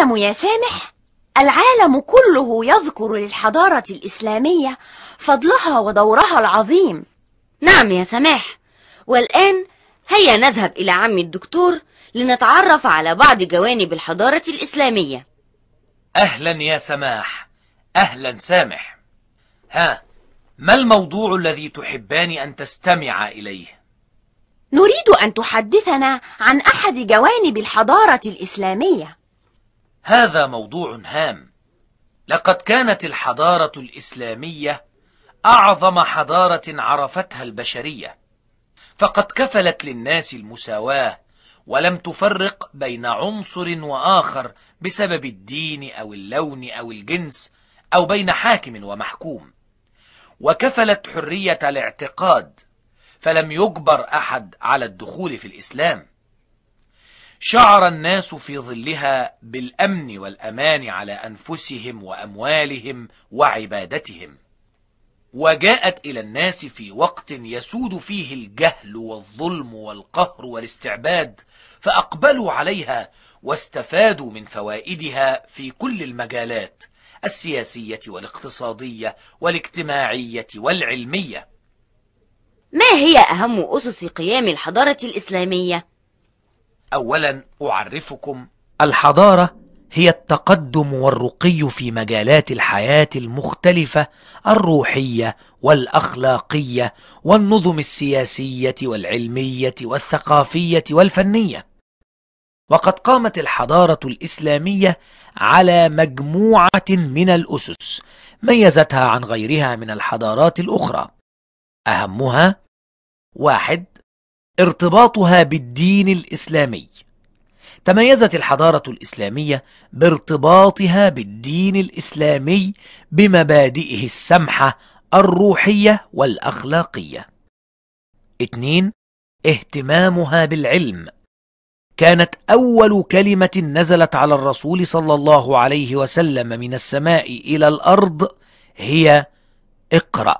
العالم يا سامح العالم كله يذكر للحضارة الإسلامية فضلها ودورها العظيم نعم يا سماح والآن هيا نذهب إلى عمي الدكتور لنتعرف على بعض جوانب الحضارة الإسلامية أهلا يا سماح أهلا سامح ها ما الموضوع الذي تحبان أن تستمع إليه؟ نريد أن تحدثنا عن أحد جوانب الحضارة الإسلامية هذا موضوع هام لقد كانت الحضارة الإسلامية أعظم حضارة عرفتها البشرية فقد كفلت للناس المساواة ولم تفرق بين عنصر وآخر بسبب الدين أو اللون أو الجنس أو بين حاكم ومحكوم وكفلت حرية الاعتقاد فلم يجبر أحد على الدخول في الإسلام شعر الناس في ظلها بالأمن والأمان على أنفسهم وأموالهم وعبادتهم وجاءت إلى الناس في وقت يسود فيه الجهل والظلم والقهر والاستعباد فأقبلوا عليها واستفادوا من فوائدها في كل المجالات السياسية والاقتصادية والاجتماعية والعلمية ما هي أهم أسس قيام الحضارة الإسلامية؟ أولا أعرفكم الحضارة هي التقدم والرقي في مجالات الحياة المختلفة الروحية والأخلاقية والنظم السياسية والعلمية والثقافية والفنية وقد قامت الحضارة الإسلامية على مجموعة من الأسس ميزتها عن غيرها من الحضارات الأخرى أهمها واحد ارتباطها بالدين الإسلامي تميزت الحضارة الإسلامية بارتباطها بالدين الإسلامي بمبادئه السمحة الروحية والأخلاقية 2. اهتمامها بالعلم كانت أول كلمة نزلت على الرسول صلى الله عليه وسلم من السماء إلى الأرض هي اقرأ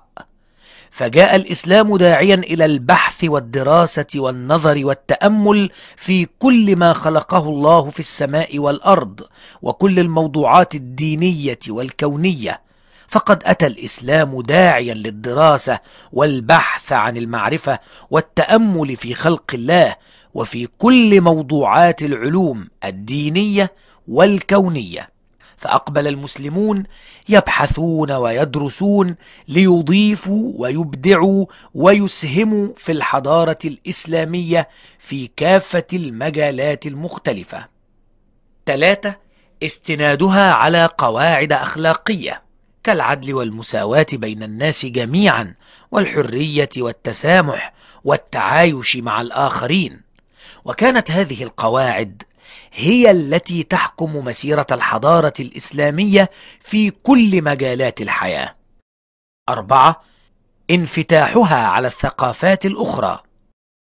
فجاء الإسلام داعيا إلى البحث والدراسة والنظر والتأمل في كل ما خلقه الله في السماء والأرض وكل الموضوعات الدينية والكونية فقد أتى الإسلام داعيا للدراسة والبحث عن المعرفة والتأمل في خلق الله وفي كل موضوعات العلوم الدينية والكونية فأقبل المسلمون يبحثون ويدرسون ليضيفوا ويبدعوا ويسهموا في الحضارة الإسلامية في كافة المجالات المختلفة ثلاثة استنادها على قواعد أخلاقية كالعدل والمساواة بين الناس جميعا والحرية والتسامح والتعايش مع الآخرين وكانت هذه القواعد هي التي تحكم مسيرة الحضارة الإسلامية في كل مجالات الحياة أربعة انفتاحها على الثقافات الأخرى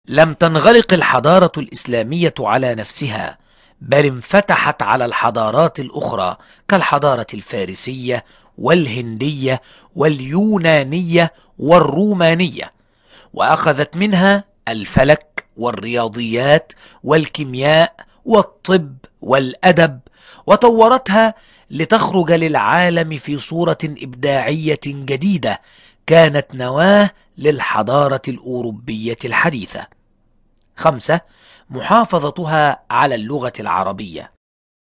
لم تنغلق الحضارة الإسلامية على نفسها بل انفتحت على الحضارات الأخرى كالحضارة الفارسية والهندية واليونانية والرومانية وأخذت منها الفلك والرياضيات والكيمياء والطب والأدب وطورتها لتخرج للعالم في صورة إبداعية جديدة كانت نواه للحضارة الأوروبية الحديثة خمسة محافظتها على اللغة العربية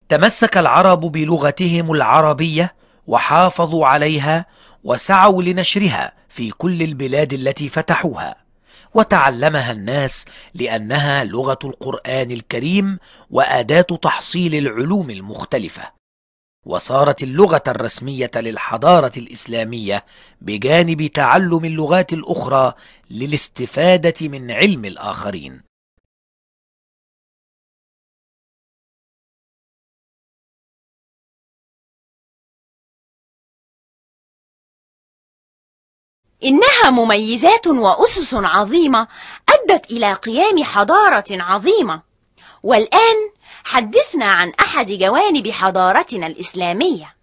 تمسك العرب بلغتهم العربية وحافظوا عليها وسعوا لنشرها في كل البلاد التي فتحوها وتعلمها الناس لأنها لغة القرآن الكريم وأداة تحصيل العلوم المختلفة وصارت اللغة الرسمية للحضارة الإسلامية بجانب تعلم اللغات الأخرى للاستفادة من علم الآخرين إنها مميزات وأسس عظيمة أدت إلى قيام حضارة عظيمة والآن حدثنا عن أحد جوانب حضارتنا الإسلامية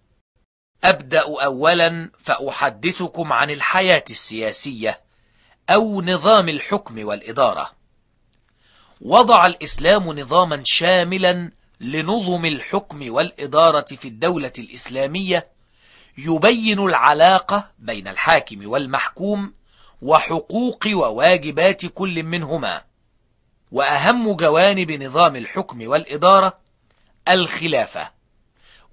أبدأ أولا فأحدثكم عن الحياة السياسية أو نظام الحكم والإدارة وضع الإسلام نظاما شاملا لنظم الحكم والإدارة في الدولة الإسلامية يبين العلاقة بين الحاكم والمحكوم وحقوق وواجبات كل منهما وأهم جوانب نظام الحكم والإدارة الخلافة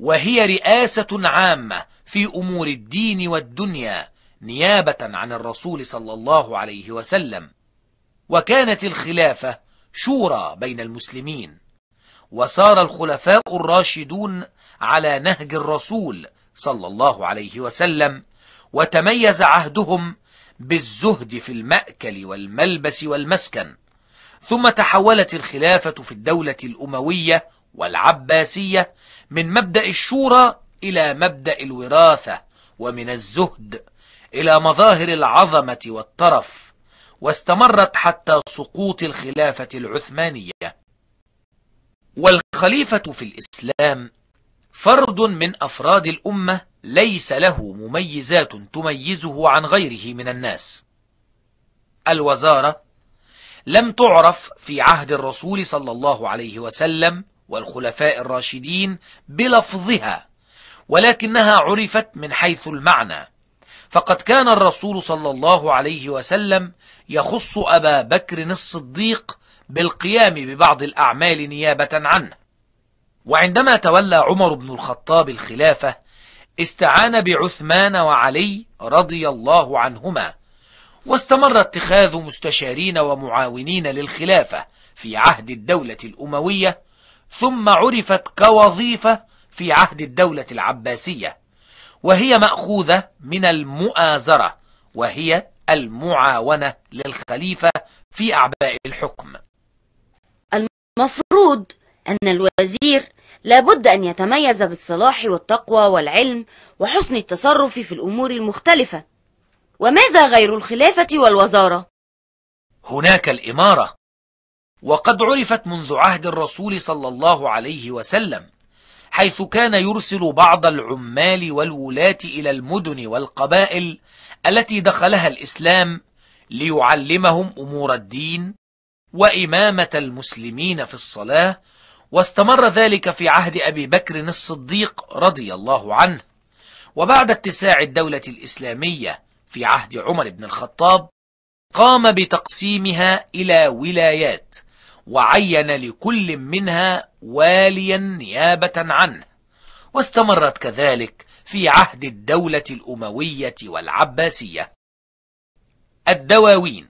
وهي رئاسة عامة في أمور الدين والدنيا نيابة عن الرسول صلى الله عليه وسلم وكانت الخلافة شورى بين المسلمين وصار الخلفاء الراشدون على نهج الرسول صلى الله عليه وسلم وتميز عهدهم بالزهد في المأكل والملبس والمسكن ثم تحولت الخلافة في الدولة الأموية والعباسية من مبدأ الشورى إلى مبدأ الوراثة ومن الزهد إلى مظاهر العظمة والطرف واستمرت حتى سقوط الخلافة العثمانية والخليفة في الإسلام فرد من أفراد الأمة ليس له مميزات تميزه عن غيره من الناس الوزارة لم تعرف في عهد الرسول صلى الله عليه وسلم والخلفاء الراشدين بلفظها ولكنها عرفت من حيث المعنى فقد كان الرسول صلى الله عليه وسلم يخص أبا بكر الصديق بالقيام ببعض الأعمال نيابة عنه وعندما تولى عمر بن الخطاب الخلافة استعان بعثمان وعلي رضي الله عنهما واستمر اتخاذ مستشارين ومعاونين للخلافة في عهد الدولة الأموية ثم عرفت كوظيفة في عهد الدولة العباسية وهي مأخوذة من المؤازرة وهي المعاونة للخليفة في أعباء الحكم المفروض أن الوزير لابد أن يتميز بالصلاح والتقوى والعلم وحسن التصرف في الأمور المختلفة وماذا غير الخلافة والوزارة؟ هناك الإمارة وقد عرفت منذ عهد الرسول صلى الله عليه وسلم حيث كان يرسل بعض العمال والولاة إلى المدن والقبائل التي دخلها الإسلام ليعلمهم أمور الدين وإمامة المسلمين في الصلاة واستمر ذلك في عهد أبي بكر الصديق رضي الله عنه وبعد اتساع الدولة الإسلامية في عهد عمر بن الخطاب قام بتقسيمها إلى ولايات وعين لكل منها واليا نيابة عنه واستمرت كذلك في عهد الدولة الأموية والعباسية الدواوين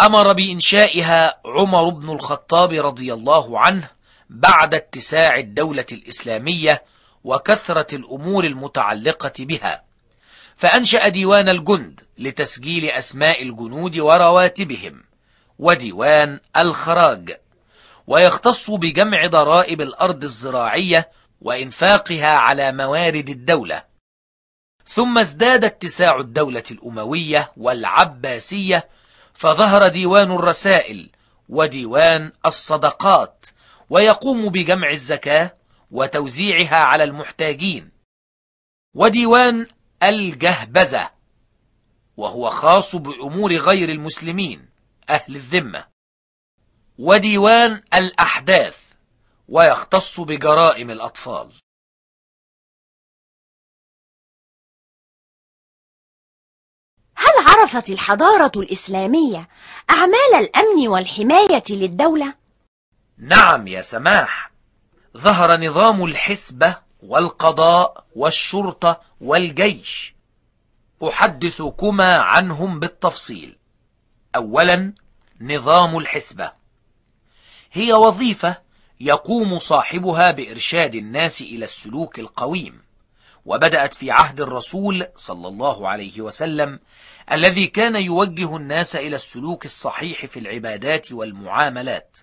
أمر بإنشائها عمر بن الخطاب رضي الله عنه بعد اتساع الدولة الإسلامية وكثرة الأمور المتعلقة بها فأنشأ ديوان الجند لتسجيل أسماء الجنود ورواتبهم وديوان الخراج ويختص بجمع ضرائب الأرض الزراعية وإنفاقها على موارد الدولة ثم ازداد اتساع الدولة الأموية والعباسية فظهر ديوان الرسائل وديوان الصدقات ويقوم بجمع الزكاة وتوزيعها على المحتاجين وديوان الجهبزة وهو خاص بأمور غير المسلمين أهل الذمة وديوان الأحداث ويختص بجرائم الأطفال هل عرفت الحضارة الإسلامية أعمال الأمن والحماية للدولة؟ نعم يا سماح ظهر نظام الحسبة والقضاء والشرطة والجيش أحدثكما عنهم بالتفصيل أولا نظام الحسبة هي وظيفة يقوم صاحبها بإرشاد الناس إلى السلوك القويم وبدأت في عهد الرسول صلى الله عليه وسلم الذي كان يوجه الناس إلى السلوك الصحيح في العبادات والمعاملات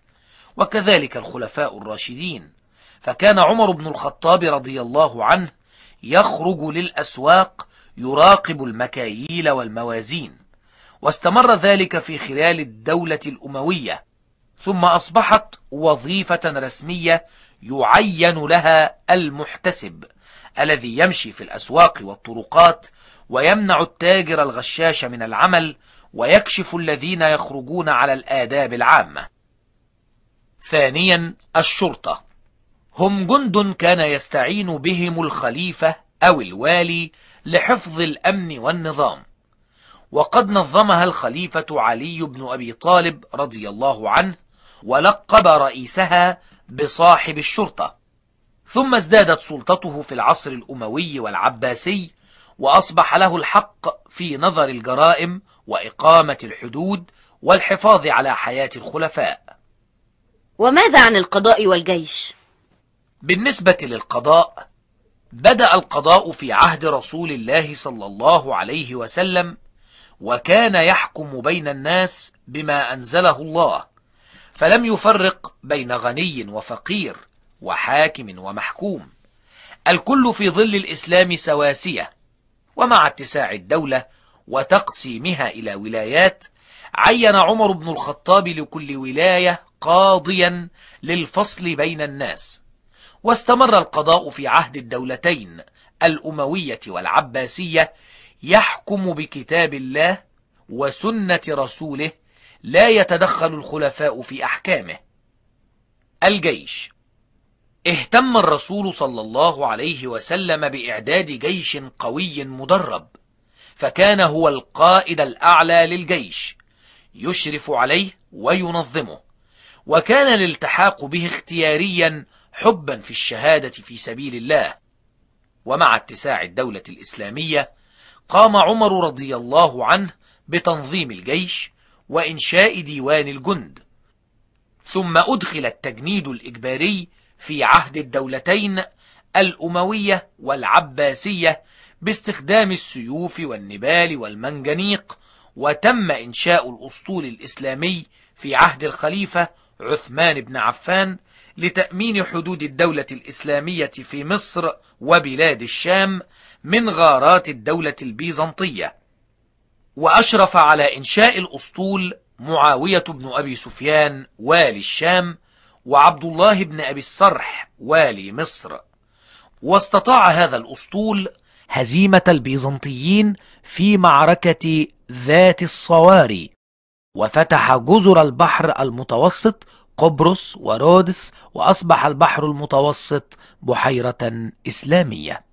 وكذلك الخلفاء الراشدين فكان عمر بن الخطاب رضي الله عنه يخرج للأسواق يراقب المكاييل والموازين واستمر ذلك في خلال الدولة الأموية ثم أصبحت وظيفة رسمية يعين لها المحتسب الذي يمشي في الأسواق والطرقات ويمنع التاجر الغشاش من العمل ويكشف الذين يخرجون على الآداب العامة ثانيا الشرطة هم جند كان يستعين بهم الخليفة أو الوالي لحفظ الأمن والنظام وقد نظمها الخليفة علي بن أبي طالب رضي الله عنه ولقب رئيسها بصاحب الشرطة ثم ازدادت سلطته في العصر الأموي والعباسي وأصبح له الحق في نظر الجرائم وإقامة الحدود والحفاظ على حياة الخلفاء وماذا عن القضاء والجيش؟ بالنسبة للقضاء بدأ القضاء في عهد رسول الله صلى الله عليه وسلم وكان يحكم بين الناس بما أنزله الله فلم يفرق بين غني وفقير وحاكم ومحكوم الكل في ظل الإسلام سواسية ومع اتساع الدولة وتقسيمها إلى ولايات عين عمر بن الخطاب لكل ولاية قاضيا للفصل بين الناس واستمر القضاء في عهد الدولتين الأموية والعباسية يحكم بكتاب الله وسنة رسوله لا يتدخل الخلفاء في أحكامه الجيش اهتم الرسول صلى الله عليه وسلم بإعداد جيش قوي مدرب فكان هو القائد الأعلى للجيش يشرف عليه وينظمه وكان الالتحاق به اختياريا حبا في الشهادة في سبيل الله ومع اتساع الدولة الإسلامية قام عمر رضي الله عنه بتنظيم الجيش وإنشاء ديوان الجند ثم أدخل التجنيد الإجباري في عهد الدولتين الأموية والعباسية باستخدام السيوف والنبال والمنجنيق وتم إنشاء الأسطول الإسلامي في عهد الخليفة عثمان بن عفان لتأمين حدود الدولة الإسلامية في مصر وبلاد الشام من غارات الدولة البيزنطية وأشرف على إنشاء الأسطول معاوية بن أبي سفيان والي الشام وعبد الله بن أبي الصرح والي مصر واستطاع هذا الأسطول هزيمة البيزنطيين في معركة ذات الصواري وفتح جزر البحر المتوسط قبرص ورودس وأصبح البحر المتوسط بحيرة إسلامية